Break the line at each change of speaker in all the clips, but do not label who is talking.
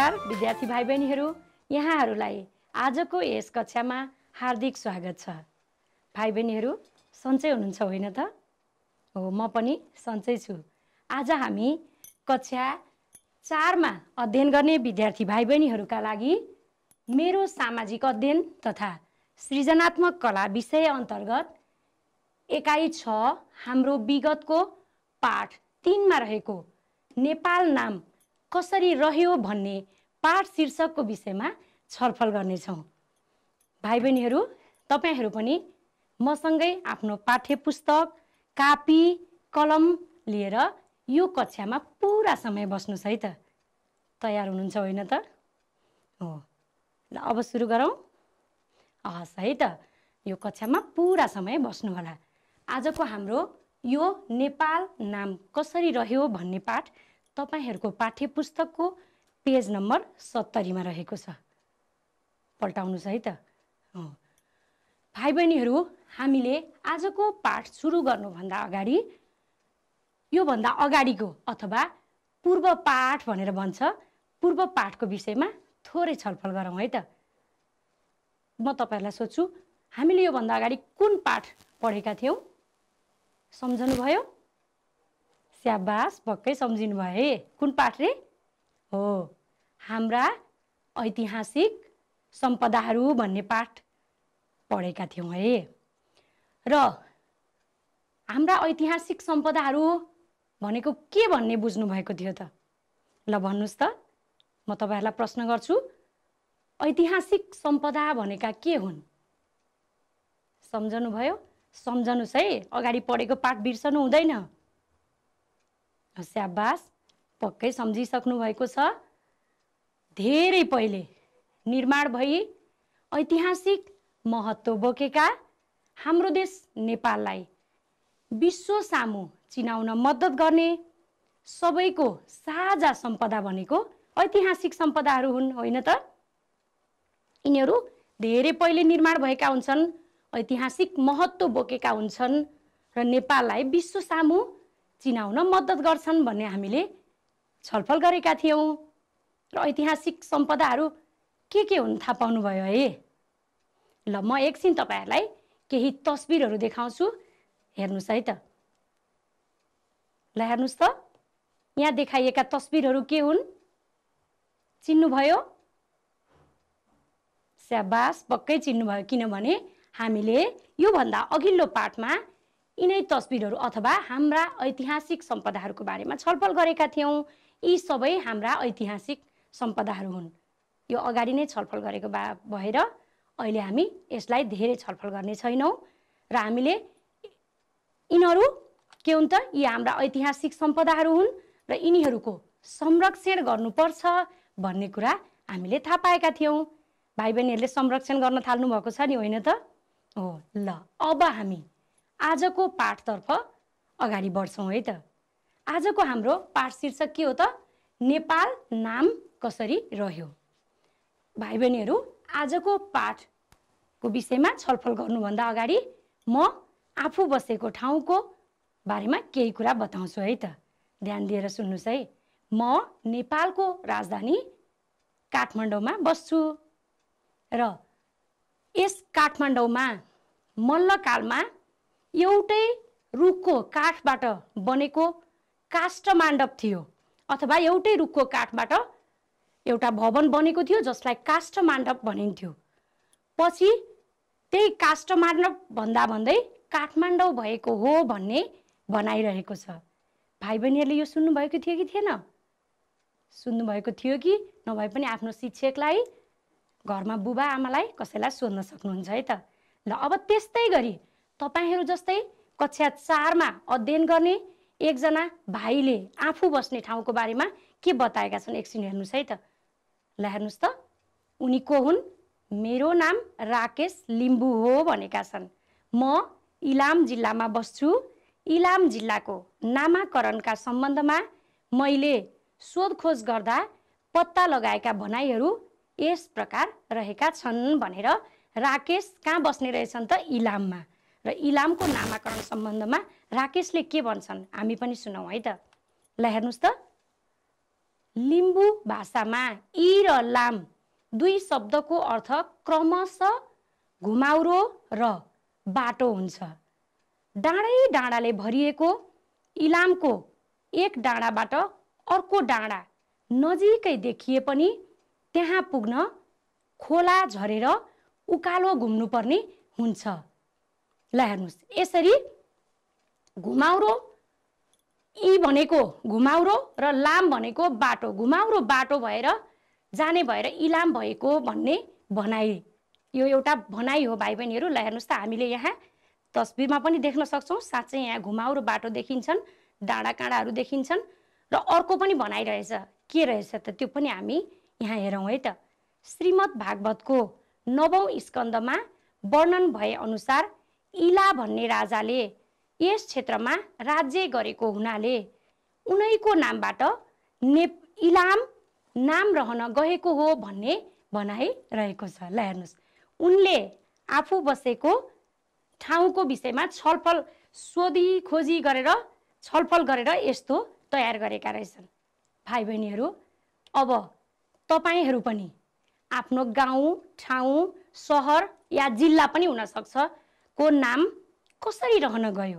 नमस्कार विद्यार्थी भाइ बहिनीहरू यहाँहरूलाई आजको यस कक्षामा हार्दिक स्वागत छ भाइ बहिनीहरू सन्चै हुनुहुन्छ होइन त हो म पनि सन्चै छु आज हामी कक्षा चारमा अध्ययन गर्ने विद्यार्थी भाइ बहिनीहरूका लागि मेरो सामाजिक अध्ययन तथा सृजनात्मक कला विषय अन्तर्गत एकाइ छ हाम्रो विगतको पाठ तिनमा रहेको नेपाल नाम कसरी रह्यो भन्ने पाठ शीर्षकको विषयमा छलफल गर्नेछौँ भाइ बहिनीहरू तपाईँहरू पनि मसँगै आफ्नो पाठ्य पुस्तक कापी कलम लिएर यो कक्षामा पुरा समय बस्नुहोस् है त तयार हुनुहुन्छ होइन त हो ल अब सुरु गरौँ हस् है त यो कक्षामा पुरा समय बस्नुहोला आजको हाम्रो यो नेपाल नाम कसरी रह्यो भन्ने पाठ तपाईँहरूको पाठ्य पुस्तकको पेज नम्बर सत्तरीमा रहेको छ पल्टाउनुहोस् है त भाइ बहिनीहरू हामीले आजको पाठ सुरु गर्नुभन्दा अगाडि योभन्दा अगाडिको अथवा पूर्व पाठ भनेर भन्छ पूर्व पाठको विषयमा थोरै छलफल गरौँ है त म तपाईँहरूलाई सोध्छु हामीले योभन्दा अगाडि कुन पाठ पढेका थियौँ सम्झनुभयो स्याबास भक्कै सम्झिनु भयो है कुन पाठ रे हो हाम्रा ऐतिहासिक सम्पदाहरू भन्ने पाठ पढेका थियौँ है र हाम्रा ऐतिहासिक सम्पदाहरू भनेको के भन्ने बुझ्नुभएको थियो त ल भन्नुहोस् त म तपाईँहरूलाई प्रश्न गर्छु ऐतिहासिक सम्पदा भनेका के हुन् सम्झनुभयो सम्झनुहोस् है अगाडि पढेको पाठ बिर्सनु हुँदैन स्याबास पक्कै सम्झिसक्नु भएको छ धेरै पहिले निर्माण भई ऐतिहासिक महत्त्व बोकेका हाम्रो देश नेपाललाई विश्व सामु चिनाउन मद्दत गर्ने सबैको साझा सम्पदा भनेको ऐतिहासिक सम्पदाहरू हुन् होइन त यिनीहरू धेरै पहिले निर्माण भएका हुन्छन् ऐतिहासिक महत्त्व बोकेका हुन्छन् र नेपाललाई विश्व सामु चिनाउन मद्दत गर्छन् भन्ने हामीले छलफल गरेका थियौँ र ऐतिहासिक सम्पदाहरू के के हुन् थाहा पाउनुभयो है ल म एकछिन तपाईँहरूलाई केही तस्बिरहरू देखाउँछु हेर्नुहोस् है त ल हेर्नुहोस् त यहाँ देखाइएका तस्बिरहरू के हुन् चिन्नुभयो स्याबास पक्कै चिन्नुभयो किनभने हामीले योभन्दा अघिल्लो पाठमा यिनै तस्बिरहरू अथवा हाम्रा ऐतिहासिक सम्पदाहरूको बारेमा छलफल गरेका थियौँ यी सबै हाम्रा ऐतिहासिक सम्पदाहरू हुन् यो अगाडि नै छलफल गरेको बा भएर अहिले हामी यसलाई धेरै छलफल गर्ने छैनौँ र हामीले यिनीहरू के हुन् त यी हाम्रा ऐतिहासिक सम्पदाहरू हुन् र यिनीहरूको संरक्षण गर्नुपर्छ भन्ने कुरा हामीले थाहा पाएका थियौँ भाइ बहिनीहरूले संरक्षण गर्न थाल्नु भएको छ नि होइन त हो ल अब हामी आजको पाठतर्फ अगाडि बढ्छौँ है त आजको हाम्रो पाठ शीर्षक के हो त नेपाल नाम कसरी रह्यो भाइ बहिनीहरू आजको पाठको विषयमा छलफल गर्नुभन्दा अगाडि म आफू बसेको ठाउँको बारेमा केही कुरा बताउँछु है त ध्यान दिएर सुन्नुहोस् है म नेपालको राजधानी काठमाडौँमा बस्छु र यस काठमाडौँमा मल्लकालमा एउटै रुखको काठबाट बनेको काष्ठ मण्डप थियो अथवा एउटै रुखको काठबाट एउटा भवन बनेको थियो जसलाई काष्ठ मण्डप भनिन्थ्यो पछि त्यही काष्ठ मण्डप भन्दा भन्दै काठमाडौँ भएको हो भन्ने भनाइरहेको छ भाइ बहिनीहरूले यो सुन्नुभएको थियो कि थिएन सुन्नुभएको थियो कि नभए पनि आफ्नो शिक्षकलाई घरमा बुबा आमालाई कसैलाई सोध्न सक्नुहुन्छ है त ल अब त्यस्तै गरी तपाईँहरू जस्तै कक्षा चारमा अध्ययन गर्ने एकजना भाइले आफू बस्ने ठाउँको बारेमा के बताएका छन् एकछिन हेर्नुहोस् है त ल हेर्नुहोस् त उनी को हुन् मेरो नाम राकेश लिम्बू हो भनेका छन् म इलाम जिल्लामा बस्छु इलाम जिल्लाको नामाकरणका सम्बन्धमा मैले सोधखोज गर्दा पत्ता लगाएका भनाइहरू यस प्रकार रहेका छन् भनेर राकेश कहाँ बस्ने रहेछन् त इलाममा र इलामको नामाकरण सम्बन्धमा राकेशले के भन्छन् हामी पनि सुनौँ है त ल हेर्नुहोस् त लिम्बू भाषामा इ र लाम दुई शब्दको अर्थ क्रमशः घुमाउरो र बाटो हुन्छ डाँडै डाँडाले भरिएको इलामको एक डाँडाबाट अर्को डाँडा नजिकै देखिए पनि त्यहाँ पुग्न खोला झरेर उकालो घुम्नुपर्ने हुन्छ ल हेर्नुहोस् यसरी घुमाउरो यी भनेको घुमाउरो र लाम भनेको बाटो घुमाउरो बाटो भएर जाने भएर इलाम भएको भन्ने भनाइ यो एउटा भनाइ हो भाइ बहिनीहरू ल हेर्नुहोस् त हामीले यहाँ तस्बिरमा पनि देख्न सक्छौँ साँच्चै यहाँ घुमाउरो बाटो देखिन्छन् डाँडा काँडाहरू देखिन्छन् र अर्को पनि भनाइरहेछ के रहेछ त त्यो पनि हामी यहाँ हेरौँ है त श्रीमद् भागवतको नवौँ स्कन्दमा वर्णन भए अनुसार इला भन्ने राजाले यस क्षेत्रमा राज्य गरेको हुनाले उनैको नामबाट ने इलाम नाम रहन गएको हो भन्ने रहेको छ ल हेर्नुहोस् उनले आफू बसेको ठाउँको विषयमा छलफल सोधी खोजी गरेर छलफल गरेर यस्तो तयार गरेका रहेछन् भाइ बहिनीहरू अब तपाईँहरू पनि आफ्नो गाउँ ठाउँ सहर या जिल्ला पनि हुनसक्छ को नाम कसरी रहन गयो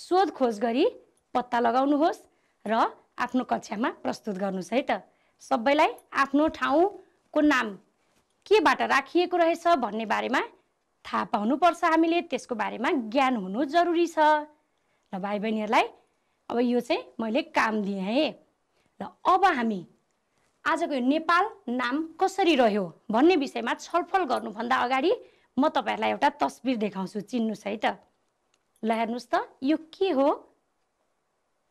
सोधखोज गरी पत्ता लगाउनुहोस् र आफ्नो कक्षामा प्रस्तुत गर्नुहोस् है त सबैलाई आफ्नो ठाउँको नाम केबाट राखिएको रहेछ भन्ने बारेमा थाहा पाउनुपर्छ हामीले त्यसको बारेमा ज्ञान हुनु जरुरी छ र भाइ बहिनीहरूलाई अब यो चाहिँ मैले काम दिएँ है र अब हामी आजको यो नेपाल नाम कसरी रह्यो भन्ने विषयमा छलफल गर्नुभन्दा अगाडि म तपाईँहरूलाई एउटा तस्बिर देखाउँछु चिन्नुहोस् है त ल हेर्नुहोस् त यो के हो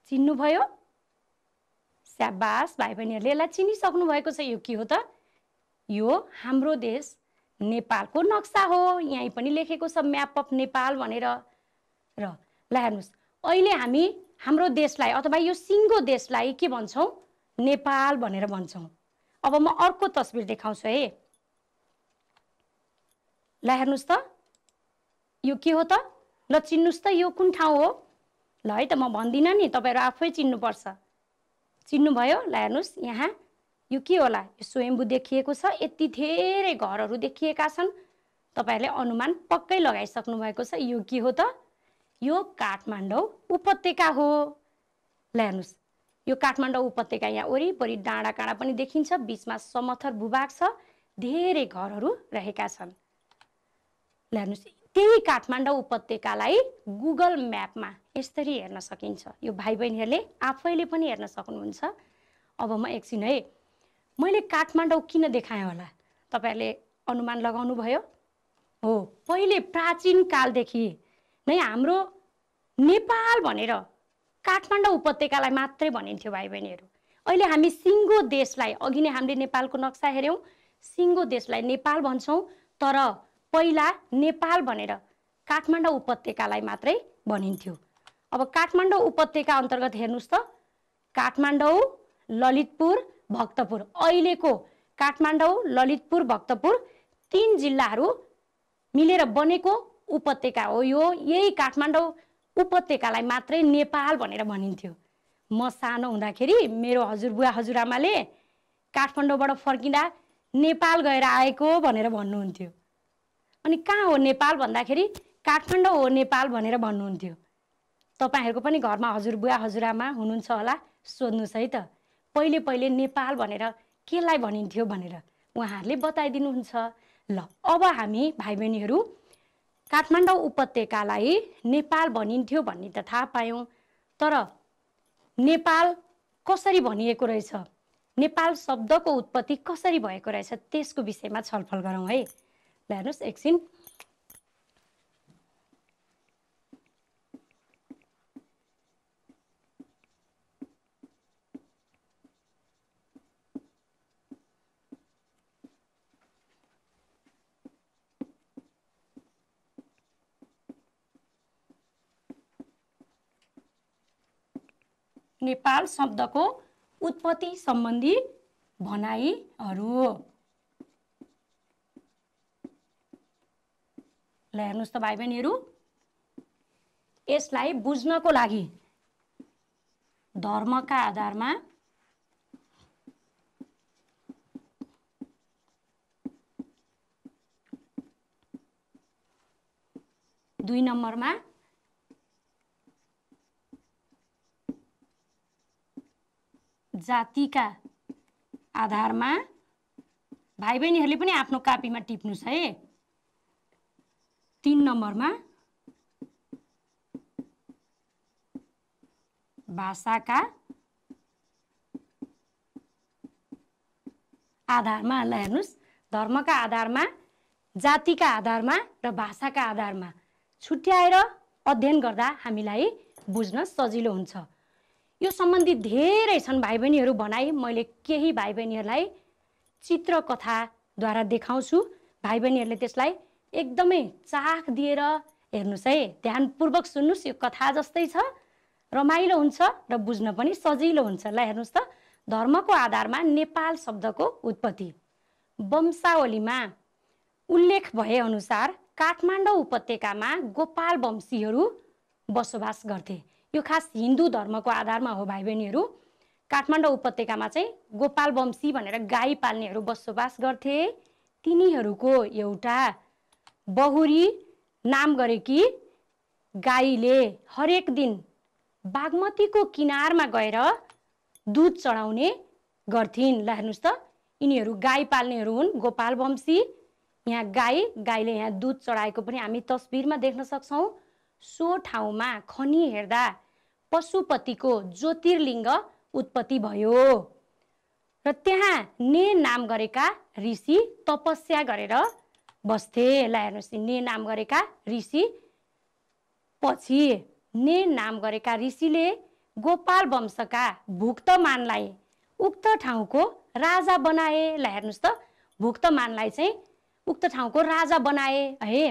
चिन्नुभयो स्याबास भाइ बहिनीहरूले यसलाई चिनिसक्नु भएको छ यो के हो त यो हाम्रो देश नेपालको नक्सा हो यहीँ पनि लेखेको छ म्याप अफ नेपाल भनेर र ल हेर्नुहोस् अहिले हामी हाम्रो देशलाई अथवा यो सिङ्गो देशलाई के भन्छौँ नेपाल भनेर भन्छौँ अब म अर्को तस्बिर देखाउँछु है ल हेर्नुहोस् त यो के हो त ल चिन्नुहोस् त यो कुन ठाउँ हो ल है त म भन्दिनँ नि तपाईँहरू आफै चिन्नुपर्छ चिन्नुभयो ल हेर्नुहोस् यहाँ यो के होला यो स्वयम्भू देखिएको छ यति धेरै घरहरू देखिएका छन् तपाईँहरूले अनुमान पक्कै लगाइसक्नु भएको छ यो के हो त यो काठमाडौँ उपत्यका हो ल हेर्नुहोस् यो काठमाडौँ उपत्यका यहाँ वरिपरि डाँडा काँडा पनि देखिन्छ बिचमा समथर भूभाग छ धेरै घरहरू रहेका छन् ल हेर्नुहोस् त्यही काठमाडौँ उपत्यकालाई गुगल म्यापमा यसरी हेर्न सकिन्छ यो भाइ बहिनीहरूले आफैले पनि हेर्न सक्नुहुन्छ अब म एकछिन है मैले काठमाडौँ किन देखाएँ होला तपाईँहरूले अनुमान लगाउनु भयो हो पहिले प्राचीन कालदेखि नै हाम्रो नेपाल भनेर काठमाडौँ उपत्यकालाई मात्रै भनिन्थ्यो भाइ बहिनीहरू अहिले हामी सिङ्गो देशलाई अघि नै हामीले नेपालको नक्सा हेऱ्यौँ सिङ्गो देशलाई नेपाल भन्छौँ तर पहिला नेपाल भनेर काठमाडौँ उपत्यकालाई मात्रै भनिन्थ्यो अब काठमाडौँ उपत्यका अन्तर्गत हेर्नुहोस् त काठमाडौँ ललितपुर भक्तपुर अहिलेको काठमाडौँ ललितपुर भक्तपुर तिन जिल्लाहरू मिलेर बनेको उपत्यका हो यो यही काठमाडौँ उपत्यकालाई मात्रै नेपाल भनेर भनिन्थ्यो म सानो हुँदाखेरि मेरो हजुरबुवा हजुरआमाले काठमाडौँबाट फर्किँदा नेपाल गएर आएको भनेर भन्नुहुन्थ्यो अनि कहाँ हो नेपाल भन्दाखेरि काठमाडौँ हो नेपाल भनेर भन्नुहुन्थ्यो तपाईँहरूको पनि घरमा हजुरबुवा हजुरआमा हुनुहुन्छ होला सोध्नुहोस् है त पहिले पहिले नेपाल भनेर केलाई भनिन्थ्यो भनेर उहाँहरूले बताइदिनुहुन्छ ल अब हामी भाइ बहिनीहरू काठमाडौँ उपत्यकालाई नेपाल भनिन्थ्यो भन्ने त थाहा पायौँ तर नेपाल कसरी भनिएको रहेछ नेपाल शब्दको उत्पत्ति कसरी भएको रहेछ त्यसको विषयमा छलफल गरौँ है हेर्नुहोस् एकछिन नेपाल शब्दको उत्पत्ति सम्बन्धी भनाइहरू ल हेर्नुहोस् त भाइ बहिनीहरू यसलाई बुझ्नको लागि धर्मका आधारमा दुई नम्बरमा जातिका आधारमा भाइ बहिनीहरूले पनि आफ्नो कापीमा टिप्नुहोस् है तिन नम्बरमा भाषाका आधारमा ल हेर्नुहोस् धर्मका आधारमा जातिका आधारमा र भाषाका आधारमा छुट्याएर अध्ययन गर्दा हामीलाई बुझ्न सजिलो हुन्छ यो सम्बन्धी धेरै छन् भाइ बहिनीहरू भनाइ मैले केही भाइ बहिनीहरूलाई चित्रकथाद्वारा देखाउँछु भाइ बहिनीहरूले त्यसलाई एकदमै चाख दिएर हेर्नुहोस् है ध्यानपूर्वक सुन्नुहोस् यो कथा जस्तै छ रमाइलो हुन्छ र बुझ्न पनि सजिलो हुन्छ ल हेर्नुहोस् त धर्मको आधारमा नेपाल शब्दको उत्पत्ति वंशावलीमा उल्लेख भएअनुसार काठमाडौँ उपत्यकामा गोपाल वंशीहरू बसोबास गर्थे यो खास हिन्दू धर्मको आधारमा हो भाइ बहिनीहरू काठमाडौँ उपत्यकामा चाहिँ गोपाल वंशी भनेर गाई पाल्नेहरू बसोबास गर्थे तिनीहरूको एउटा बहुरी नाम गरेकी गाईले हरेक दिन बागमतीको किनारमा गएर दुध चढाउने गर्थिन् ल हेर्नुहोस् त यिनीहरू गाई पाल्नेहरू हुन् गोपाल वंशी यहाँ गाई गाईले यहाँ दुध चढाएको पनि हामी तस्बिरमा देख्न सक्छौँ सो ठाउँमा खनी हेर्दा पशुपतिको ज्योतिर्लिङ्ग उत्पत्ति भयो र त्यहाँ ने नाम गरेका ऋषि तपस्या गरेर बस्थे यसलाई हेर्नुहोस् ने नाम गरेका ऋषि पछि ने नाम गरेका ऋषिले गोपाल वंशका भुक्तमानलाई उक्त ठाउँको राजा बनाए ल हेर्नुहोस् त भुक्तमानलाई चाहिँ उक्त ठाउँको राजा बनाए है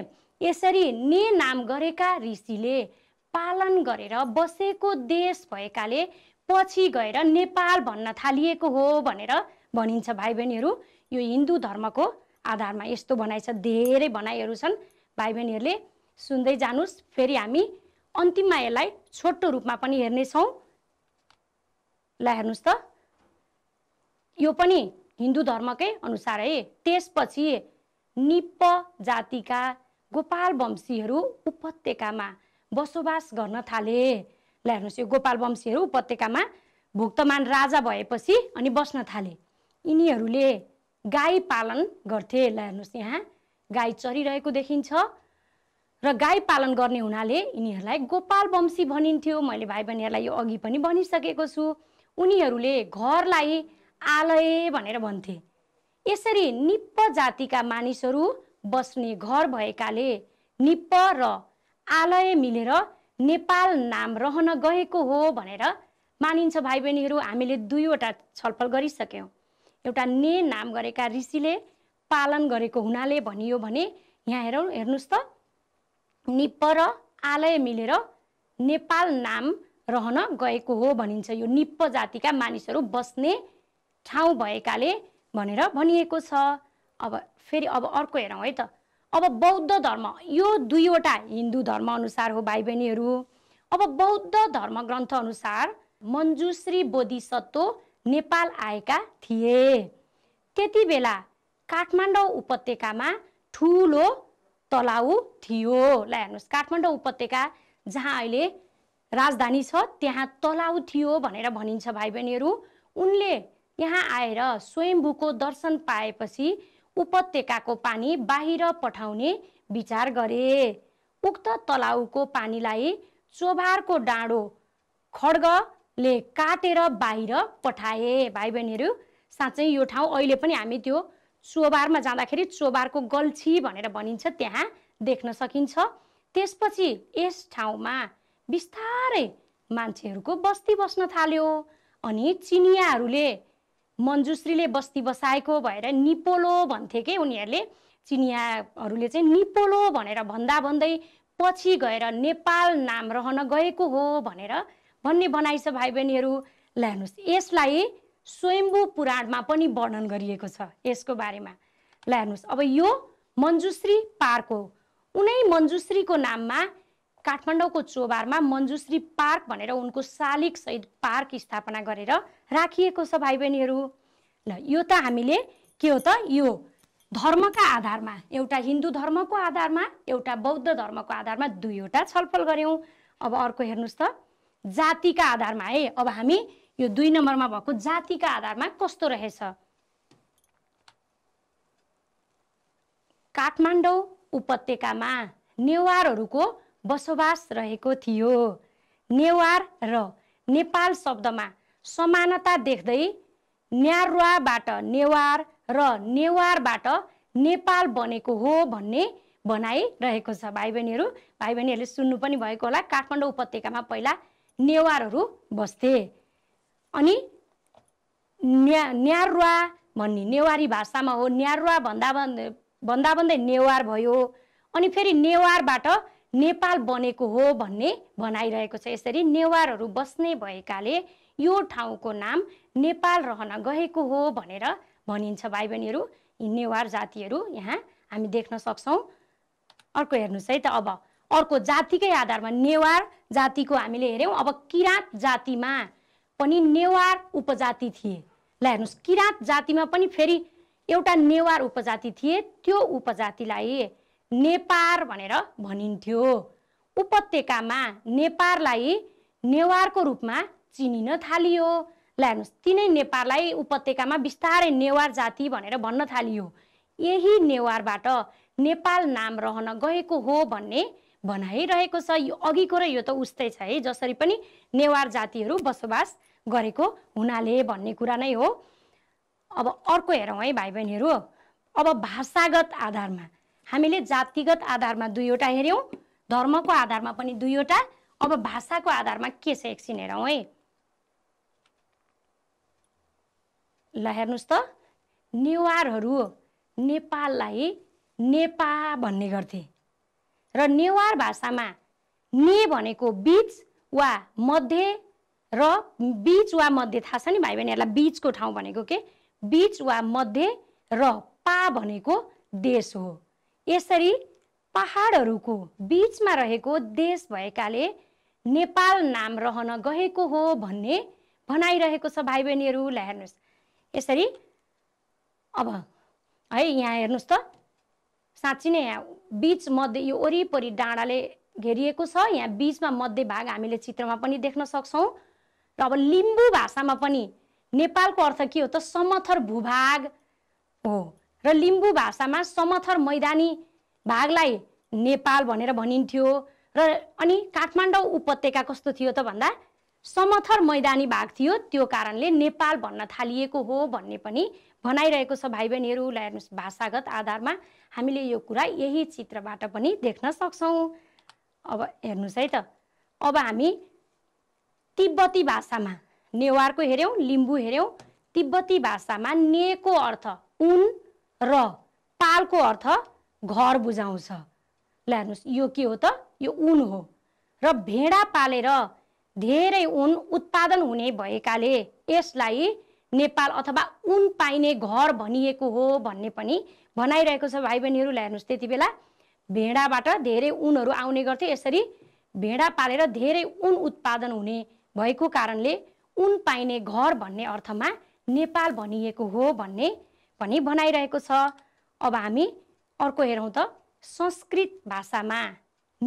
यसरी ने नाम गरेका ऋषिले पालन गरेर बसेको देश भएकाले पछि गएर नेपाल भन्न थालिएको हो भनेर भनिन्छ भाइ बहिनीहरू यो हिन्दू धर्मको आधारमा यस्तो भनाइ छ धेरै भनाइहरू छन् भाइ बहिनीहरूले सुन्दै जानुहोस् फेरि हामी अन्तिममा यसलाई छोटो रूपमा पनि हेर्नेछौँ ल हेर्नुहोस् त यो पनि हिन्दू धर्मकै अनुसार है त्यसपछि निप जातिका गोपाल वंशीहरू उपत्यकामा बसोबास गर्न थाले ल हेर्नुहोस् यो गोपाल वंशीहरू उपत्यकामा भुक्तमान राजा भएपछि अनि बस्न थाले यिनीहरूले गाई पालन गर्थे ल हेर्नुहोस् यहाँ गाई चरिरहेको देखिन्छ र गाई पालन गर्ने हुनाले यिनीहरूलाई गोपाल वंशी भनिन्थ्यो मैले भाइ बहिनीहरूलाई यो अघि पनि भनिसकेको छु उनीहरूले घरलाई आलय भनेर भन्थे यसरी निप्प जातिका मानिसहरू बस्ने घर भएकाले निप्प र आलय मिलेर नेपाल नाम रहन गएको हो भनेर मानिन्छ भाइ बहिनीहरू हामीले दुईवटा छलफल गरिसक्यौँ एउटा ने नाम गरेका ऋषिले पालन गरेको हुनाले भनियो भने यहाँ हेरौँ हेर्नुहोस् त निप र आलय मिलेर नेपाल नाम रहन गएको हो भनिन्छ यो निप्प जातिका मानिसहरू बस्ने ठाउँ भएकाले भनेर भनिएको छ अब फेरि अब अर्को हेरौँ है त अब बौद्ध धर्म यो दुईवटा हिन्दू धर्म अनुसार हो भाइ बहिनीहरू अब बौद्ध धर्म ग्रन्थ अनुसार मन्जुश्री बोधिसत्व नेपाल आएका थिए त्यति बेला काठमाडौँ उपत्यकामा ठुलो तलाउ थियो ल हेर्नुहोस् काठमाडौँ उपत्यका जहाँ अहिले राजधानी छ त्यहाँ तलाउ थियो भनेर भनिन्छ भाइ बहिनीहरू उनले यहाँ आएर स्वयम्भूको दर्शन पाएपछि उपत्यकाको पानी बाहिर पठाउने विचार गरे उक्त तलाउको पानीलाई चोभारको डाँडो खड्ग ले काटेर बाहिर पठाए भाइ बहिनीहरू साँच्चै यो ठाउँ अहिले पनि हामी त्यो चोबारमा जाँदाखेरि चोबारको गल्छी भनेर भनिन्छ त्यहाँ देख्न सकिन्छ त्यसपछि यस ठाउँमा बिस्तारै मान्छेहरूको बस्ती बस्न थाल्यो अनि चिनियाहरूले मन्जुश्रीले बस्ती बसाएको भएर निपोलो भन्थे कि उनीहरूले चिनियाहरूले चाहिँ निपोलो भनेर भन्दा भन्दै पछि गएर नेपाल नाम रहन गएको हो भनेर भन्ने बनाइ छ भाइ बहिनीहरू ल हेर्नुहोस् यसलाई स्वयम्भू पुराणमा पनि वर्णन गरिएको छ यसको बारेमा ल हेर्नुहोस् अब यो मन्जुश्री पार्क हो उनै मन्जुश्रीको नाममा काठमाडौँको चोबारमा मन्जुश्री पार्क भनेर उनको शालिक सहित पार्क स्थापना गरेर राखिएको छ भाइ बहिनीहरू ल यो त हामीले के हो त यो धर्मका आधारमा एउटा हिन्दू धर्मको आधारमा एउटा बौद्ध धर्मको आधारमा दुईवटा छलफल गऱ्यौँ अब अर्को हेर्नुहोस् त जातिका आधारमा है अब हामी यो दुई नम्बरमा भएको जातिका आधारमा कस्तो रहेछ काठमाडौँ उपत्यकामा नेवारहरूको बसोबास रहेको थियो नेवार र नेपाल शब्दमा समानता देख्दै न्यारुवाबाट नेवार र नेवारबाट नेपाल बनेको हो भन्ने भनाइ रहेको छ भाइ बहिनीहरू भाइ बहिनीहरूले सुन्नु पनि भएको होला काठमाडौँ उपत्यकामा पहिला नेवारहरू बस्थे अनि न्या न्यारुवा भन्ने नेवारी भाषामा हो न्यारुवा भन्दा भन्दा भन्दै नेवार भयो अनि फेरि नेवारबाट नेपाल बनेको हो भन्ने भनाइरहेको छ यसरी नेवारहरू बस्ने भएकाले यो ठाउँको नाम नेपाल रहन गएको हो भनेर भनिन्छ भाइ बहिनीहरू यी नेवार जातिहरू यहाँ हामी देख्न सक्छौँ अर्को हेर्नुहोस् है त अब अर्को जातिकै आधारमा नेवार जातिको हामीले हेऱ्यौँ अब किराँत जातिमा पनि नेवार उपजाति थिए ल हेर्नुहोस् किराँत जातिमा पनि फेरि एउटा नेवार उपजाति थिए त्यो उपजातिलाई नेपार भनेर भनिन्थ्यो उपत्यकामा नेपाललाई नेवारको रूपमा चिनिन थालियो ल हेर्नुहोस् तिनै नेपाललाई उपत्यकामा बिस्तारै नेवार जाति भनेर भन्न थालियो यही नेवारबाट नेपाल नाम रहन गएको हो भन्ने बनाइरहेको छ यो अघिको र यो त उस्तै छ है जसरी पनि नेवार जातिहरू बसोबास गरेको हुनाले भन्ने कुरा नै हो अब अर्को हेरौँ है भाइ बहिनीहरू अब भाषागत आधारमा हामीले जातिगत आधारमा दुईवटा हेऱ्यौँ धर्मको आधारमा पनि दुईवटा अब भाषाको आधारमा के छ एकछिन हेरौँ है ल हेर्नुहोस् त नेवारहरू नेपाललाई नेपा भन्ने गर्थे र नेवार भाषामा ने भनेको बिच वा मध्य र बिच वा मध्य थाहा छ नि भाइ बहिनीहरूलाई बिचको ठाउँ भनेको के बिच वा मध्य र पा भनेको देश हो यसरी पहाडहरूको बिचमा रहेको देश भएकाले नेपाल नाम रहन गएको हो भन्ने भनाइरहेको छ भाइ बहिनीहरूलाई हेर्नुहोस् यसरी अब है यहाँ हेर्नुहोस् त साँच्ची नै यहाँ बिच मध्ये यो वरिपरि डाँडाले घेरिएको छ यहाँ बिचमा मध्य भाग हामीले चित्रमा पनि देख्न सक्छौँ र अब लिम्बू भाषामा पनि नेपालको अर्थ के हो त समथर भूभाग हो र लिम्बू भाषामा समथर मैदानी भागलाई नेपाल भनेर भनिन्थ्यो र अनि काठमाडौँ उपत्यका कस्तो थियो त भन्दा समथर मैदानी भाग थियो त्यो कारणले नेपाल भन्न थालिएको हो भन्ने पनि भनाइरहेको छ भाइ बहिनीहरूलाई हेर्नुहोस् भाषागत आधारमा हामीले यो कुरा यही चित्रबाट पनि देख्न सक्छौँ अब हेर्नुहोस् है त अब हामी तिब्बती भाषामा नेवारको हेऱ्यौँ लिम्बू हेऱ्यौँ तिब्बती भाषामा नेको अर्थ उन र पालको अर्थ घर बुझाउँछ ल हेर्नुहोस् यो के हो त यो उन हो र भेडा पालेर धेरै उन उत्पादन हुने भएकाले यसलाई नेपाल अथवा उन पाइने घर भनिएको हो भन्ने पनि भनाइरहेको छ भाइ बहिनीहरूलाई हेर्नुहोस् त्यति बेला भेडाबाट धेरै ऊनहरू आउने गर्थे यसरी भेडा पालेर धेरै ऊन उत्पादन हुने भएको कारणले ऊन पाइने घर भन्ने अर्थमा नेपाल भनिएको हो भन्ने पनि भनाइरहेको छ अब हामी अर्को हेरौँ त संस्कृत भाषामा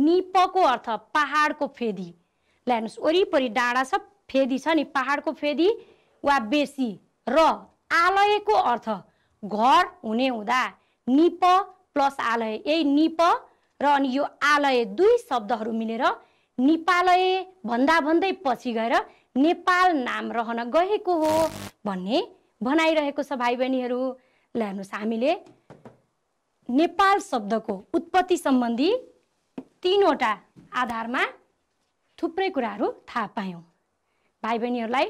निपको अर्थ पहाडको फेदी ल हेर्नुहोस् वरिपरि डाँडा छ फेदी छ नि पहाडको फेदी वा बेसी र आलयको अर्थ घर हुने हुँदा निप प्लस आलय यही निप र अनि यो आलय दुई शब्दहरू मिलेर नेपालय भन्दा भन्दै पछि गएर नेपाल नाम रहन गएको हो भन्ने भनाइरहेको छ भाइ बहिनीहरू ल हेर्नुहोस् हामीले नेपाल शब्दको उत्पत्ति सम्बन्धी तिनवटा आधारमा थुप्रै कुराहरू थाहा पायौँ भाइ बहिनीहरूलाई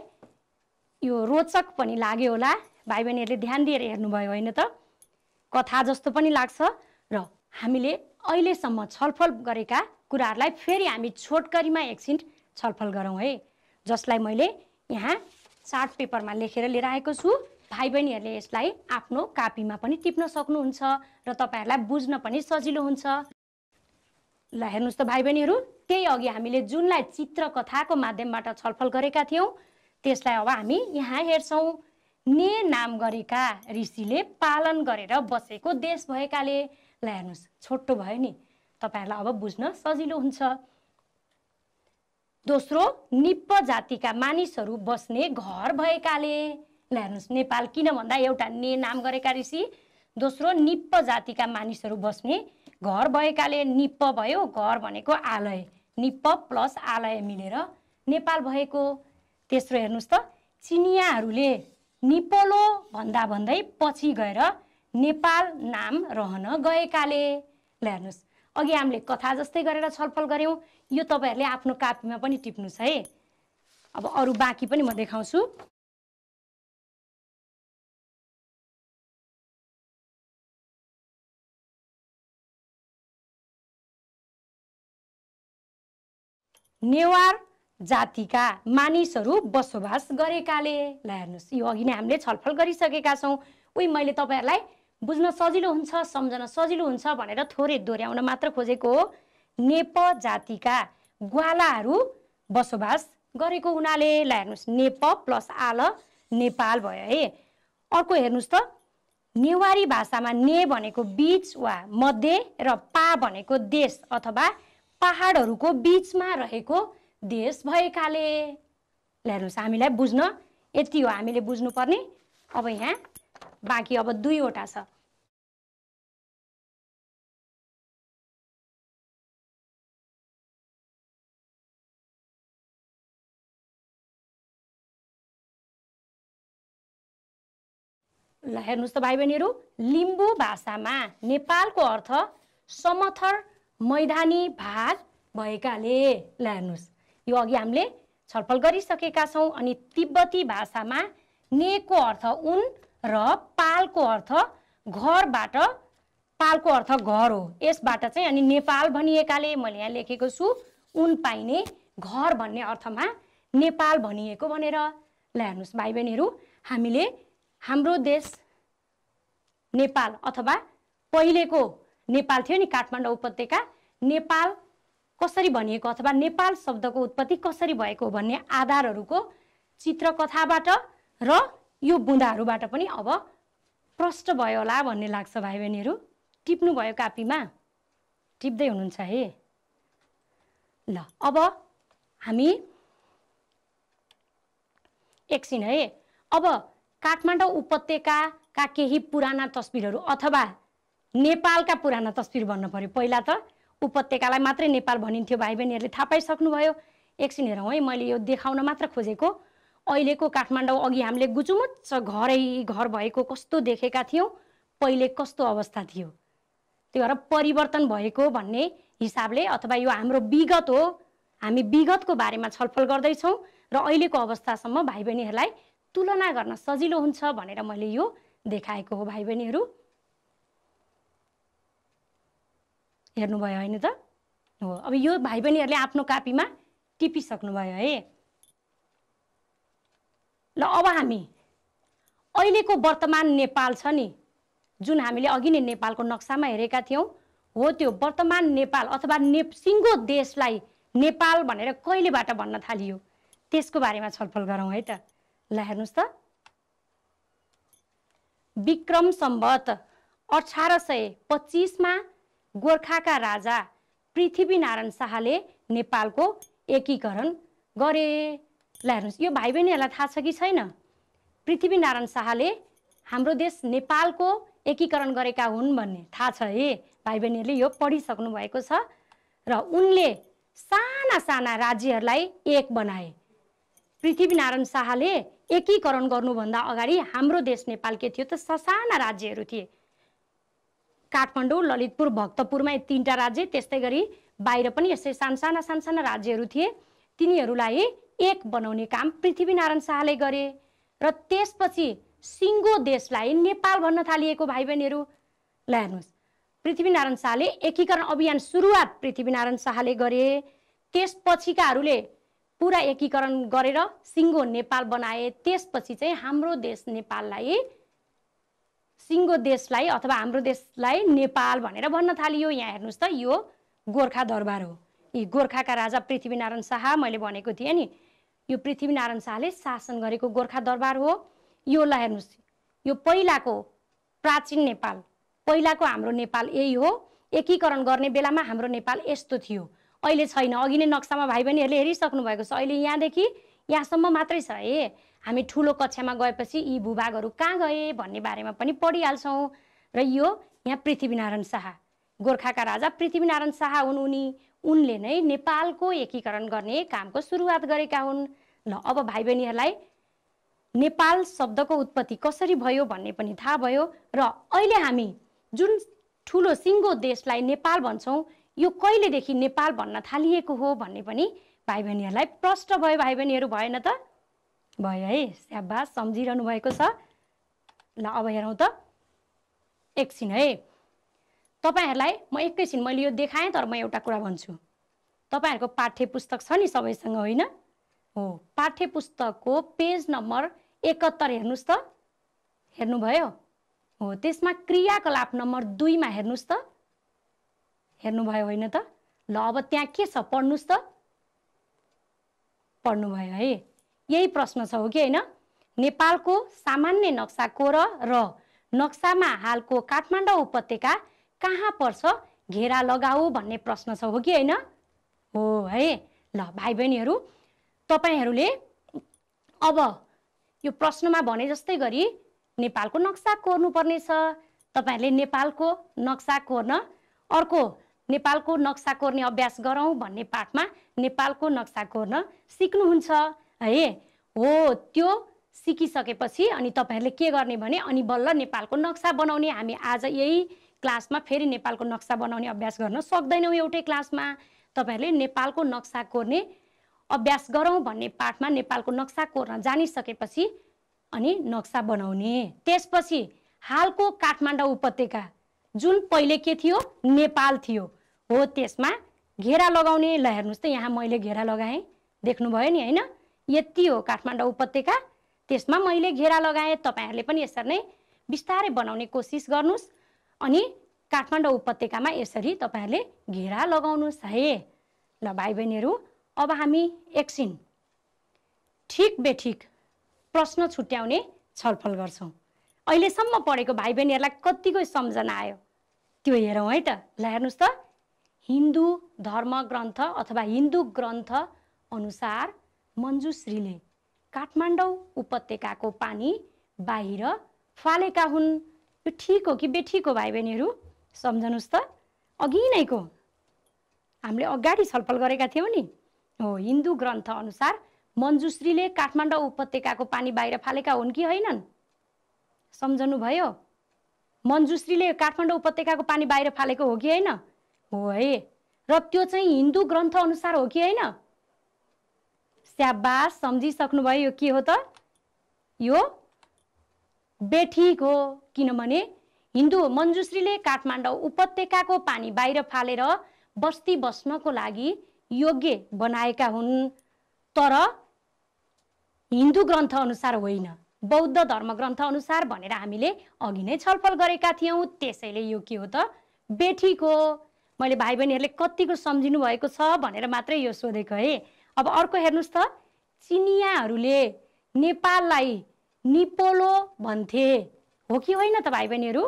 यो रोचक पनि लाग्यो होला भाइ बहिनीहरूले ध्यान दिएर हेर्नुभयो होइन त कथा जस्तो पनि लाग्छ र हामीले अहिलेसम्म छलफल गरेका कुराहरूलाई फेरि हामी छोटकरीमा एकछिन छलफल गरौँ है जसलाई मैले यहाँ चार्ट पेपरमा लेखेर लिएर आएको छु भाइ बहिनीहरूले यसलाई आफ्नो कापीमा पनि टिप्न सक्नुहुन्छ र तपाईँहरूलाई बुझ्न पनि सजिलो हुन्छ ल हेर्नुहोस् त भाइ बहिनीहरू त्यही अघि हामीले जुनलाई चित्र कथाको माध्यमबाट छलफल गरेका थियौँ त्यसलाई अब हामी यहाँ हेर्छौँ ने नाम गरेका ऋषिले पालन गरेर बसेको देश भएकाले ल हेर्नुहोस् छोटो भयो नि तपाईँहरूलाई अब बुझ्न सजिलो हुन्छ दोस्रो निप्प जातिका मानिसहरू बस्ने घर भएकाले ल हेर्नुहोस् नेपाल किन भन्दा एउटा ने नाम गरेका ऋषि दोस्रो निप्प जातिका मानिसहरू बस्ने घर भएकाले निप्प भयो घर भनेको आलय निप्प प्लस आलय मिलेर नेपाल भएको तेस्रो हेर्नुहोस् त चिनियाहरूले निपोलो भन्दा भन्दै पछि गएर नेपाल नाम रहन गएकाले ल हेर्नुहोस् अघि हामीले कथा जस्तै गरेर छलफल गऱ्यौँ यो तपाईँहरूले आफ्नो कापीमा पनि टिप्नुहोस् है अब अरू बाँकी पनि म देखाउँछु नेवार जातिका मानिसहरू बसोबास गरेकाले ल हेर्नुहोस् यो अघि नै हामीले छलफल गरिसकेका छौँ उही मैले तपाईँहरूलाई बुझ्न सजिलो हुन्छ सम्झन सजिलो हुन्छ भनेर थोरै दोहोऱ्याउन मात्र खोजेको हो नेप जातिका ग्वालाहरू बसोबास गरेको हुनाले ल हेर्नुहोस् नेप प्लस आल नेपाल भयो है अर्को हेर्नुहोस् त नेवारी भाषामा ने भनेको बिच वा मध्य र पा भनेको देश अथवा पाहाडहरूको बिचमा रहेको देश भएकाले ल हेर्नुहोस् हामीलाई बुझ्न यति हो हामीले बुझ्नुपर्ने अब यहाँ बाँकी अब दुईवटा छ ल हेर्नुहोस् त भाइ बहिनीहरू लिम्बू भाषामा नेपालको अर्थ समथर मैदानी भाग भएकाले ल हेर्नुहोस् यो अघि हामीले छलफल गरिसकेका छौँ अनि तिब्बती भाषामा नेको अर्थ उन र पालको अर्थ घरबाट पालको अर्थ घर हो यसबाट चाहिँ अनि नेपाल भनिएकाले मैले यहाँ लेखेको छु उन पाइने घर भन्ने अर्थमा नेपाल भनिएको भनेर ल हेर्नुहोस् भाइ बहिनीहरू हामीले हाम्रो देश नेपाल अथवा पहिलेको नेपाल थियो नि काठमाडौँ उपत्यका नेपाल कसरी भनिएको अथवा नेपाल शब्दको उत्पत्ति कसरी भएको भन्ने आधारहरूको चित्रकथाबाट र यो बुँदाहरूबाट पनि अब प्रष्ट भयो होला भन्ने लाग्छ भाइ बहिनीहरू टिप्नुभयो कापीमा टिप्दै हुनुहुन्छ है ल अब हामी एकछिन है अब काठमाडौँ उपत्यकाका केही पुराना तस्बिरहरू अथवा नेपालका पुराना तस्बिर भन्नु पऱ्यो पहिला त उपत्यकालाई मात्रै नेपाल भनिन्थ्यो भाइ बहिनीहरूले थाहा पाइसक्नुभयो एकछिन हेरौँ है मैले यो देखाउन मात्र खोजेको अहिलेको काठमाडौँ अघि हामीले गुचुमुच्च घरै घर भएको कस्तो देखेका थियौँ पहिले कस्तो अवस्था थियो त्यो भएर परिवर्तन भएको भन्ने हिसाबले अथवा यो हाम्रो विगत हो हामी विगतको बारेमा छलफल गर्दैछौँ र अहिलेको अवस्थासम्म भाइ बहिनीहरूलाई तुलना गर्न सजिलो हुन्छ भनेर मैले यो देखाएको हो भाइ बहिनीहरू हेर्नुभयो होइन त हो अब यो भाइ बहिनीहरूले आफ्नो कापीमा टिपिसक्नुभयो है ल अब हामी अहिलेको वर्तमान नेपाल छ नि जुन हामीले अघि नै नेपालको नक्सामा हेरेका थियौँ हो त्यो वर्तमान नेपाल अथवा ने सिङ्गो देशलाई नेपाल भनेर कहिलेबाट भन्न थालियो त्यसको बारेमा छलफल गरौँ है त ल हेर्नुहोस् त विक्रम सम्बत अठार सय पच्चिसमा गोर्खाका राजा पृथ्वीनारायण शाहले नेपालको एकीकरण गरे ल हेर्नुहोस् यो भाइ बहिनीहरूलाई थाहा छ कि छैन पृथ्वीनारायण शाहले हाम्रो देश नेपालको एकीकरण गरेका हुन् भन्ने थाहा छ है भाइ बहिनीहरूले यो पढिसक्नु भएको छ र उनले साना साना राज्यहरूलाई एक बनाए पृथ्वीनारायण शाहले एकीकरण गर्नुभन्दा अगाडि हाम्रो देश नेपाल के थियो त ससाना राज्यहरू थिए काठमाडौँ ललितपुर भक्तपुरमा यी तिनवटा राज्य त्यस्तै गरी बाहिर पनि यसै सानसाना सानसाना राज्यहरू थिए तिनीहरूलाई एक बनाउने काम पृथ्वीनारायण शाहले गरे र त्यसपछि सिङ्गो देशलाई नेपाल भन्न थालिएको भाइ बहिनीहरू ल हेर्नुहोस् पृथ्वीनारायण शाहले एकीकरण अभियान सुरुवात पृथ्वीनारायण शाहले गरे त्यसपछिकाहरूले पुरा एकीकरण गरेर सिङ्गो नेपाल बनाए त्यसपछि चाहिँ हाम्रो देश नेपाललाई सिङ्गो देशलाई अथवा हाम्रो देशलाई नेपाल भनेर भन्न थालियो यहाँ हेर्नुहोस् त यो गोर्खा दरबार हो यी गोर्खाका राजा पृथ्वीनारायण शाह मैले भनेको थिएँ नि यो पृथ्वीनारायण शाहले शासन गरेको गोर्खा दरबार हो योलाई हेर्नुहोस् यो पहिलाको प्राचीन नेपाल पहिलाको हाम्रो नेपाल यही हो एकीकरण गर्ने बेलामा हाम्रो नेपाल यस्तो थियो अहिले छैन अघि नै नक्सामा भाइ बहिनीहरूले हेरिसक्नु भएको छ अहिले यहाँदेखि यहाँसम्म मात्रै छ ए हामी ठुलो कक्षामा गएपछि यी भूभागहरू कहाँ गए भन्ने बारेमा पनि पढिहाल्छौँ र यो यहाँ पृथ्वीनारायण शाह गोर्खाका राजा पृथ्वीनारायण शाह हुन् उनी उनले नै नेपालको एकीकरण गर्ने कामको सुरुवात गरेका हुन् ल अब भाइ बहिनीहरूलाई नेपाल शब्दको उत्पत्ति कसरी भयो भन्ने पनि थाहा भयो र अहिले हामी जुन ठुलो सिङ्गो देशलाई नेपाल भन्छौँ यो कहिलेदेखि नेपाल भन्न थालिएको हो भन्ने पनि भाइ बहिनीहरूलाई प्रष्ट भयो भाइ बहिनीहरू भएन त भयो है स्याबास सम्झिरहनु भएको छ ल अब हेरौँ त एकछिन है तपाईँहरूलाई म एकैछिन मैले यो देखाएँ तर म एउटा कुरा भन्छु तपाईँहरूको पाठ्य पुस्तक छ नि सबैसँग होइन हो पाठ्य पुस्तकको पेज नम्बर एकहत्तर हेर्नुहोस् त हेर्नुभयो हो त्यसमा क्रियाकलाप नम्बर दुईमा हेर्नुहोस् त हेर्नुभयो होइन त ल अब त्यहाँ के छ पढ्नुहोस् त पढ्नुभयो है यही प्रश्न छ हो कि होइन नेपालको सामान्य नक्सा कोर र र नक्सामा हालको काठमाडौँ उपत्यका कहाँ पर्छ घेरा लगाऊ भन्ने प्रश्न छ हो कि होइन हो है ल भाइ बहिनीहरू तपाईँहरूले अब यो प्रश्नमा भने जस्तै गरी नेपालको नक्सा कोर्नुपर्नेछ तपाईँहरूले नेपालको नक्सा कोर्न अर्को नेपालको नक्सा कोर्ने अभ्यास गरौँ भन्ने पाठमा नेपालको नक्सा कोर्न सिक्नुहुन्छ है हो त्यो सिकिसकेपछि अनि तपाईँहरूले के गर्ने भने अनि बल्ल नेपालको नक्सा बनाउने हामी आज यही क्लासमा फेरि नेपालको नक्सा बनाउने अभ्यास गर्न सक्दैनौँ एउटै क्लासमा तपाईँहरूले नेपालको नक्सा कोर्ने अभ्यास गरौँ भन्ने पाठमा नेपालको नक्सा कोर्न जानिसकेपछि अनि नक्सा बनाउने त्यसपछि हालको काठमाडौँ उपत्यका जुन पहिले के थियो नेपाल थियो हो त्यसमा घेरा लगाउने ल हेर्नुहोस् त यहाँ मैले घेरा लगाएँ देख्नुभयो नि होइन यति हो काठमाडौँ उपत्यका त्यसमा मैले घेरा लगाएँ तपाईँहरूले पनि यसरी नै बिस्तारै बनाउने कोसिस गर्नुहोस् अनि काठमाडौँ उपत्यकामा यसरी तपाईँहरूले घेरा लगाउनुहोस् है ल भाइ बहिनीहरू अब हामी एकछिन ठिक बेठिक प्रश्न छुट्याउने छलफल गर्छौँ अहिलेसम्म पढेको भाइ बहिनीहरूलाई कतिको सम्झना आयो त्यो हेरौँ है त ल हेर्नुहोस् त हिन्दू धर्म ग्रन्थ अथवा हिन्दू ग्रन्थ अनुसार मञ्जुश्रीले काठमाडौँ उपत्यकाको पानी बाहिर फालेका हुन् यो ठिक हो कि बेठिक हो भाइ बहिनीहरू सम्झनुहोस् त अघि नैको हामीले अगाडि छलफल गरेका थियौँ नि हो हिन्दू ग्रन्थ अनुसार मञ्जुश्रीले काठमाडौँ उपत्यकाको पानी बाहिर फालेका हुन् कि होइनन् सम्झनु भयो मञ्जुश्रीले काठमाडौँ उपत्यकाको पानी बाहिर फालेको हो कि होइन हो है र त्यो चाहिँ हिन्दू ग्रन्थ अनुसार हो कि होइन स्याबास सम्झिसक्नुभयो यो के हो त यो बेठिक हो किनभने हिन्दू मन्जुश्रीले काठमाडौँ उपत्यकाको पानी बाहिर फालेर बस्ती बस्नको लागि योग्य बनाएका हुन् तर हिन्दू ग्रन्थ अनुसार होइन बौद्ध धर्म ग्रन्थ अनुसार भनेर हामीले अघि नै छलफल गरेका थियौँ त्यसैले यो के हो त बेठिक हो मैले भाइ बहिनीहरूले कतिको सम्झिनु भएको छ भनेर मात्रै यो सोधेको है अब अर्को हेर्नुहोस् त चिनियाहरूले नेपाललाई निपोलो भन्थे हो कि होइन त भाइ बहिनीहरू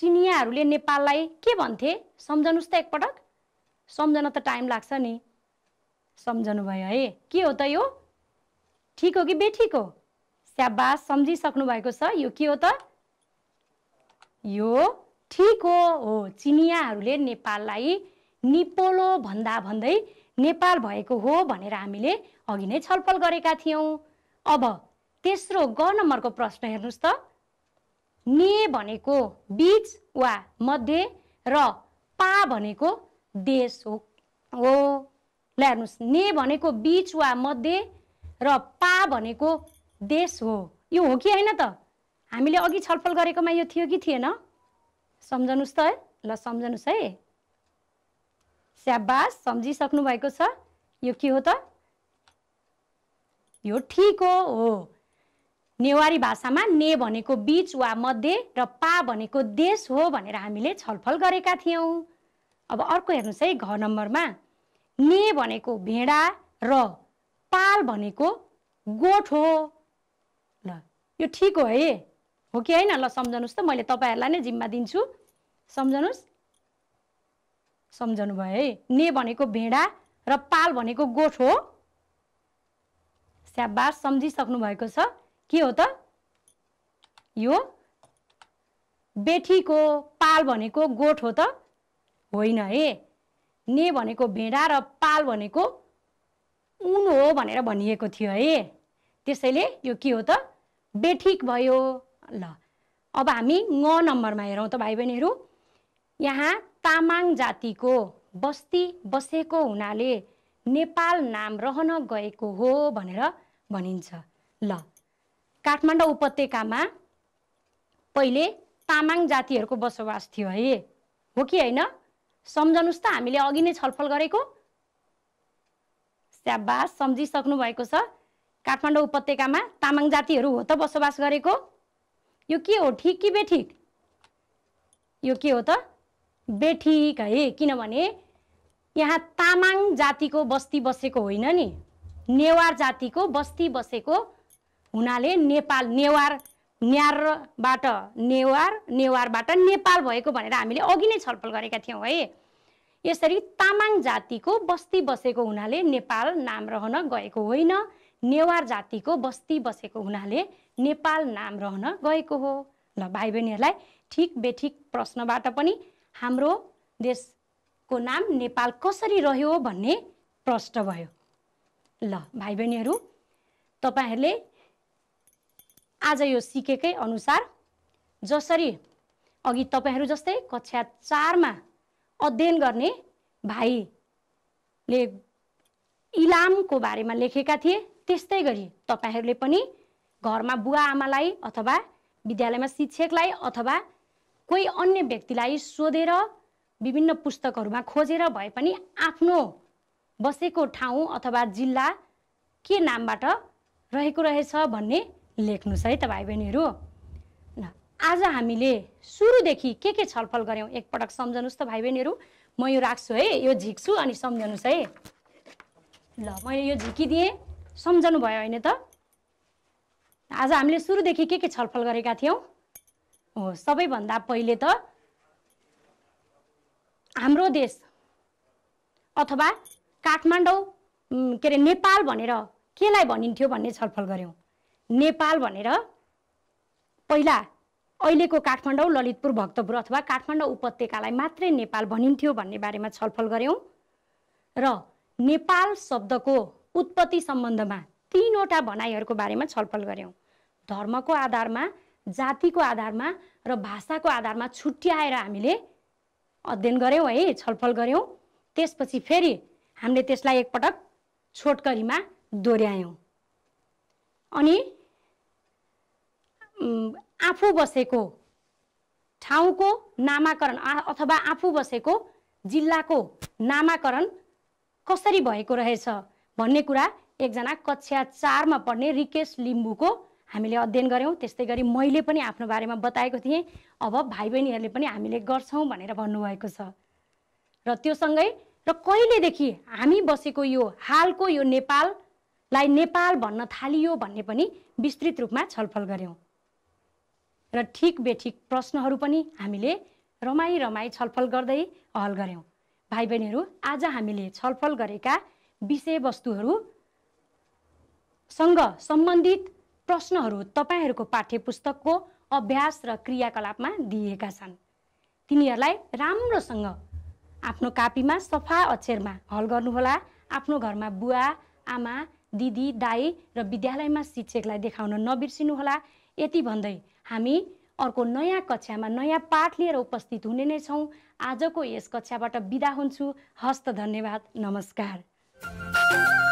चिनियाहरूले नेपाललाई के भन्थे सम्झनुहोस् त एकपटक सम्झन त टाइम लाग्छ नि सम्झनु भयो है के हो त यो ठिक हो कि बेठिक हो स्याबास सम्झिसक्नु भएको छ यो के हो त यो ठिक हो हो चिनियाहरूले नेपाललाई निपोलो भन्दा भन्दै नेपाल भएको हो भनेर हामीले अघि नै छलफल गरेका थियौँ अब तेस्रो ग नम्बरको प्रश्न हेर्नुहोस् त ने भनेको बिच वा मध्य र पा भनेको देश हो हो ल हेर्नुहोस् ने भनेको बिच वा मध्य र पा भनेको देश हो यो हो कि होइन त हामीले अघि छलफल गरेकोमा यो थियो कि थिएन सम्झनुहोस् त ल सम्झनुहोस् है स्याबास सम्झिसक्नु भएको छ यो के हो त यो ठिक हो नेवारी भाषामा ने भनेको बिच वा मध्य र पा भनेको देश हो भनेर हामीले छलफल गरेका थियौँ अब अर्को हेर्नुहोस् है घर नम्बरमा ने भनेको भेडा र पाल भनेको गोठ हो ल यो ठिक हो है हो कि होइन ल सम्झनुहोस् त मैले तपाईँहरूलाई नै जिम्मा दिन्छु सम्झनुहोस् सम्झनु भयो है ने भनेको भेडा र पाल भनेको गोठ हो स्याबार सम्झिसक्नु भएको छ के हो त यो बेठीको पाल भनेको गोठ हो त होइन है ने भनेको भेडा र पाल भनेको ऊन हो भनेर भनिएको थियो है त्यसैले यो के हो त बेठिक भयो ल अब हामी ङ नम्बरमा हेरौँ त भाइ बहिनीहरू यहाँ तामाङ जातिको बस्ती बसेको हुनाले नेपाल नाम रहन गएको हो भनेर भनिन्छ ल काठमाडौँ उपत्यकामा पहिले तामाङ जातिहरूको बसोबास थियो है हो कि होइन सम्झनुहोस् त हामीले अघि नै छलफल गरेको स्याबास सम्झिसक्नु भएको छ काठमाडौँ उपत्यकामा तामाङ जातिहरू हो त बसोबास गरेको यो के हो ठिक कि बेठिक यो के हो त बेठिक है किनभने यहाँ तामाङ जातिको बस्ती बसेको होइन नि नेवार जातिको बस्ती बसेको हुनाले नेपाल नेवार न्यारबाट नेवार नेवारबाट नेपाल भएको भनेर हामीले अघि नै छलफल गरेका थियौँ है यसरी तामाङ जातिको बस्ती बसेको हुनाले नेपाल नाम रहन गएको होइन नेवार जातिको बस्ती बसेको हुनाले नेपाल नाम रहन गएको हो ल भाइ बहिनीहरूलाई ठिक बेठिक प्रश्नबाट पनि हाम्रो देशको नाम नेपाल कसरी रह्यो भन्ने प्रश्न भयो ल भाइ बहिनीहरू तपाईँहरूले आज यो सिकेकै अनुसार जसरी अघि तपाईँहरू जस्तै कक्षा चारमा अध्ययन गर्ने भाइले इलामको बारेमा लेखेका थिए त्यस्तै गरी तपाईँहरूले पनि घरमा बुवा आमालाई अथवा विद्यालयमा शिक्षकलाई अथवा कोही अन्य व्यक्तिलाई सोधेर विभिन्न पुस्तकहरूमा खोजेर भए पनि आफ्नो बसेको ठाउँ अथवा जिल्ला के नामबाट रहेको रहेछ भन्ने लेख्नुहोस् है त भाइ बहिनीहरू आज हामीले सुरुदेखि के के छलफल गऱ्यौँ एकपटक सम्झनुहोस् त भाइ बहिनीहरू म यो राख्छु है यो झिक्छु अनि सम्झनुहोस् है ल मैले यो झिकिदिएँ सम्झनु भयो होइन त आज हामीले सुरुदेखि के के छलफल गरेका थियौँ हो सबैभन्दा पहिले त हाम्रो देश अथवा काठमाडौँ के अरे नेपाल भनेर केलाई भनिन्थ्यो भन्ने छलफल गऱ्यौँ नेपाल भनेर पहिला अहिलेको काठमाडौँ ललितपुर भक्तपुर अथवा काठमाडौँ उपत्यकालाई मात्रै नेपाल भनिन्थ्यो भन्ने बारेमा छलफल गऱ्यौँ र नेपाल शब्दको उत्पत्ति सम्बन्धमा तिनवटा भनाइहरूको बारेमा छलफल गऱ्यौँ धर्मको आधारमा जातिको आधारमा र भाषाको आधारमा छुट्याएर हामीले अध्ययन गऱ्यौँ है छलफल गऱ्यौँ त्यसपछि फेरि हामीले त्यसलाई एकपटक छोटकरीमा दोहोऱ्यायौँ अनि आफू बसेको ठाउँको नामाकरण अथवा आफू बसेको जिल्लाको नामाकरण कसरी भएको रहेछ भन्ने कुरा एकजना कक्षा चारमा पढ्ने रिकेश लिम्बूको हामीले अध्ययन गऱ्यौँ त्यस्तै गरी मैले पनि आफ्नो बारेमा बताएको थिएँ अब भाइ बहिनीहरूले पनि हामीले गर्छौँ भनेर भन्नुभएको छ र त्योसँगै र कहिलेदेखि हामी बसेको यो हालको यो नेपाललाई नेपाल भन्न थालियो भन्ने पनि विस्तृत रूपमा छलफल गऱ्यौँ र ठिक बेठिक प्रश्नहरू पनि हामीले रमाई रमाई छलफल गर्दै हल गऱ्यौँ भाइ बहिनीहरू आज हामीले छलफल गरेका विषयवस्तुहरूसँग सम्बन्धित प्रश्नहरू तपाईँहरूको पाठ्य पुस्तकको अभ्यास र क्रियाकलापमा दिएका छन् तिनीहरूलाई राम्रोसँग आफ्नो कापीमा सफा अक्षरमा हल गर्नुहोला आफ्नो घरमा बुवा आमा दिदी दाई र विद्यालयमा शिक्षकलाई देखाउन नबिर्सिनुहोला यति भन्दै हामी अर्को नयाँ कक्षामा नयाँ पाठ लिएर उपस्थित हुने नै छौँ आजको यस कक्षाबाट बिदा हुन्छु हस्त धन्यवाद नमस्कार